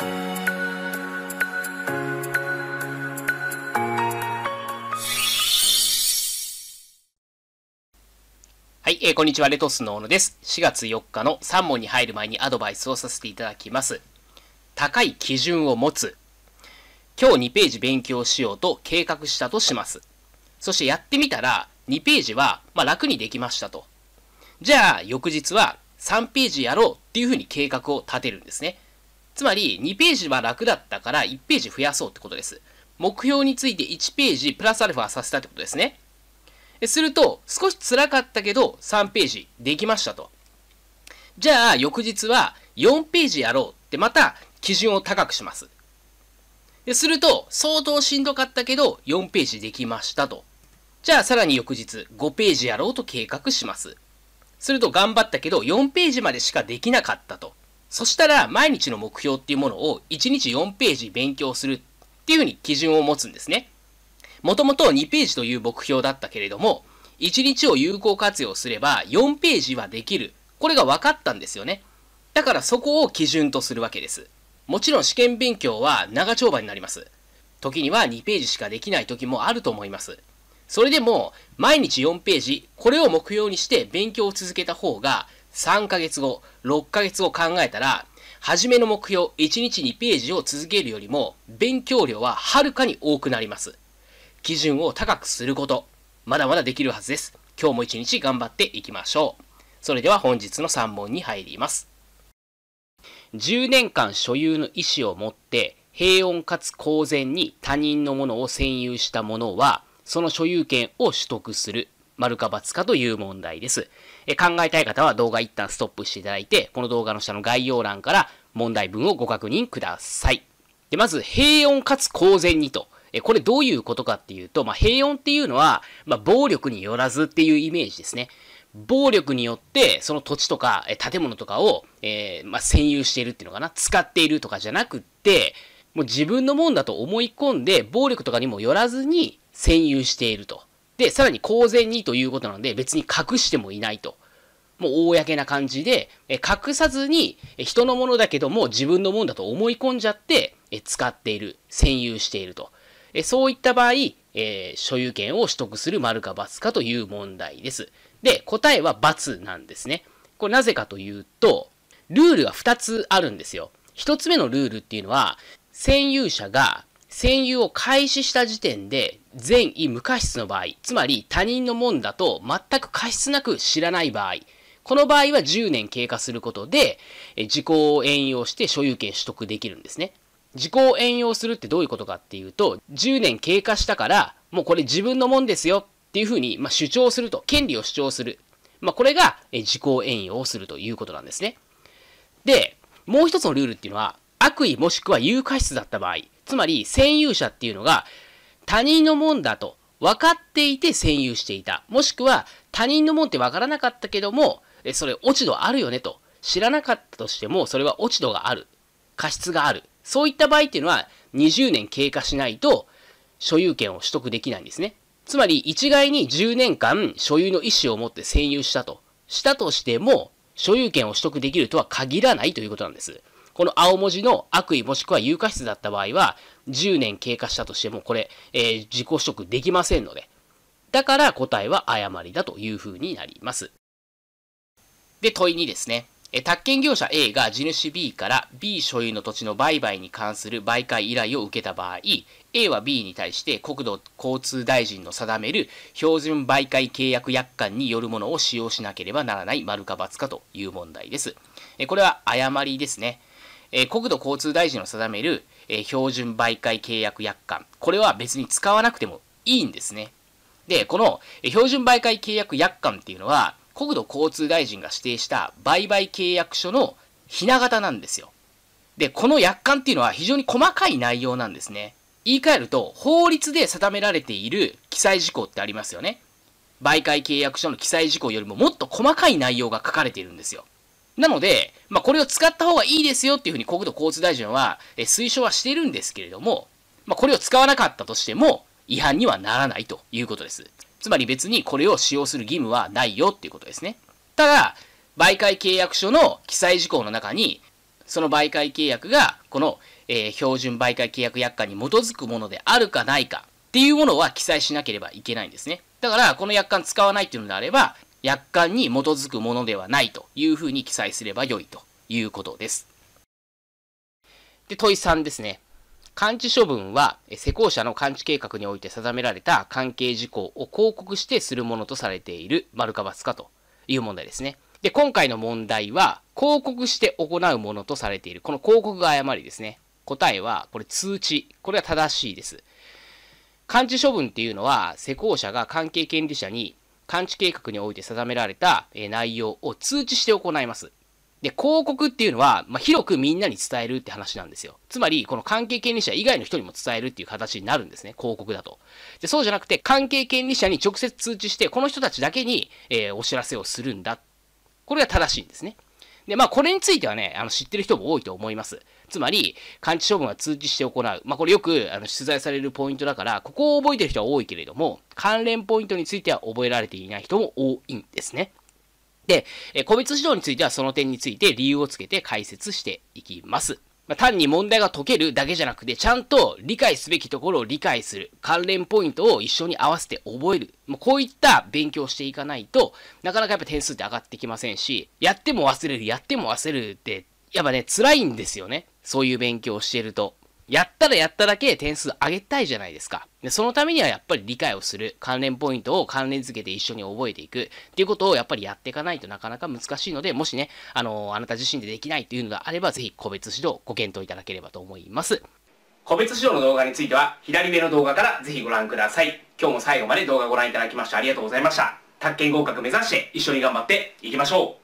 はい、えー、こんにちは、レトスの小野です。4月4日の3問に入る前にアドバイスをさせていただきます。高い基準を持つ。今日2ページ勉強しようと計画したとします。そしてやってみたら、2ページは、まあ、楽にできましたと。じゃあ、翌日は3ページやろうっていうふうに計画を立てるんですね。つまり、2ページは楽だったから1ページ増やそうってことです。目標について1ページプラスアルファさせたってことですね。すると、少し辛かったけど3ページできましたと。じゃあ、翌日は4ページやろうってまた基準を高くします。すると、相当しんどかったけど4ページできましたと。じゃあ、さらに翌日5ページやろうと計画します。すると頑張ったけど4ページまでしかできなかったと。そしたら毎日の目標っていうものを1日4ページ勉強するっていうふうに基準を持つんですね。もともと2ページという目標だったけれども、1日を有効活用すれば4ページはできる。これが分かったんですよね。だからそこを基準とするわけです。もちろん試験勉強は長丁場になります。時には2ページしかできない時もあると思います。それでも毎日4ページ、これを目標にして勉強を続けた方が3ヶ月後、6ヶ月後考えたら、初めの目標1日2ページを続けるよりも、勉強量ははるかに多くなります。基準を高くすること、まだまだできるはずです。今日も一日頑張っていきましょう。それでは本日の3問に入ります。10年間所有の意思を持って平穏かつ公然に他人のものを占有した者は、その所有権を取得する丸か×かという問題です。え考えたい方は動画一旦ストップしていただいて、この動画の下の概要欄から問題文をご確認ください。で、まず、平穏かつ公然にと。え、これどういうことかっていうと、まあ、平穏っていうのは、まあ、暴力によらずっていうイメージですね。暴力によって、その土地とか、え、建物とかを、えー、まあ、占有しているっていうのかな。使っているとかじゃなくって、もう自分のもんだと思い込んで、暴力とかにもよらずに占有していると。で、さらに公然にということなので、別に隠してもいないと。もう公な感じで、隠さずに人のものだけども自分のものだと思い込んじゃって使っている、占有していると。そういった場合、えー、所有権を取得する丸か×かという問題です。で、答えは×なんですね。これなぜかというと、ルールが2つあるんですよ。1つ目のルールっていうのは、占有者が占有を開始した時点で善意無過失の場合、つまり他人のもんだと全く過失なく知らない場合、この場合は10年経過することで、時効を援用して所有権取得できるんですね。時効を援用するってどういうことかっていうと、10年経過したから、もうこれ自分のもんですよっていうふうに、まあ、主張すると、権利を主張する。まあ、これが時効援用をするということなんですね。で、もう一つのルールっていうのは、悪意もしくは有過失だった場合、つまり占有者っていうのが他人のもんだと分かっていて占有していた。もしくは他人のもんって分からなかったけども、それ落ち度あるよねと。知らなかったとしても、それは落ち度がある。過失がある。そういった場合っていうのは20年経過しないと所有権を取得できないんですね。つまり一概に10年間所有の意思を持って占有したと。したとしても、所有権を取得できるとは限らないということなんです。この青文字の悪意もしくは有価質だった場合は、10年経過したとしても、これ、えー、自己取得できませんので、だから答えは誤りだというふうになります。で、問い2ですね。え、宅建業者 A が地主 B から B 所有の土地の売買に関する媒介依頼を受けた場合、A は B に対して国土交通大臣の定める標準媒介契約約款によるものを使用しなければならない丸か×かという問題です。え、これは誤りですね。え国土交通大臣の定める、え標準媒介契約約款、これは別に使わなくてもいいんですね。で、この標準媒介契約約款っていうのは、国土交通大臣が指定した売買契約書のひな形なんですよ。で、この約款っていうのは非常に細かい内容なんですね。言い換えると、法律で定められている記載事項ってありますよね。媒介契約書の記載事項よりももっと細かい内容が書かれているんですよ。なので、まあ、これを使った方がいいですよっていうふうに国土交通大臣は、え推奨はしてるんですけれども、まあ、これを使わなかったとしても違反にはならないということです。つまり別にこれを使用する義務はないよっていうことですね。ただ、媒介契約書の記載事項の中に、その媒介契約がこの、えー、標準媒介契約約款に基づくものであるかないかっていうものは記載しなければいけないんですね。だから、この約款使わないっていうのであれば、約款に基づくものではないというふうに記載すればよいということです。で、問い3ですね。監置処分は、施工者の監置計画において定められた関係事項を広告してするものとされている、丸か×かという問題ですね。で、今回の問題は、広告して行うものとされている、この広告が誤りですね。答えは、これ通知。これは正しいです。監置処分っていうのは、施工者が関係権利者に感知計画において定められた、え内容を通知して行います。で、広告っていうのは、まあ、広くみんなに伝えるって話なんですよ。つまり、この関係権利者以外の人にも伝えるっていう形になるんですね。広告だと。で、そうじゃなくて、関係権利者に直接通知して、この人たちだけに、えー、お知らせをするんだ。これが正しいんですね。で、まあ、これについてはね、あの、知ってる人も多いと思います。つまり、完治処分は通知して行う。まあ、これよく、あの、取材されるポイントだから、ここを覚えてる人は多いけれども、関連ポイントについては覚えられていない人も多いんですね。で、個別指導についてはその点について理由をつけて解説していきます。まあ、単に問題が解けるだけじゃなくて、ちゃんと理解すべきところを理解する。関連ポイントを一緒に合わせて覚える。まあ、こういった勉強をしていかないと、なかなかやっぱ点数って上がってきませんし、やっても忘れる、やっても忘れるって、やっぱね、辛いんですよね。そういう勉強をしてると。やったらやっただけ点数上げたいじゃないですか。で、そのためにはやっぱり理解をする。関連ポイントを関連付けて一緒に覚えていく。っていうことをやっぱりやっていかないとなかなか難しいので、もしね、あのー、あなた自身でできないというのであれば、ぜひ個別指導ご検討いただければと思います。個別指導の動画については、左上の動画からぜひご覧ください。今日も最後まで動画ご覧いただきましてありがとうございました。宅建合格目指して一緒に頑張っていきましょう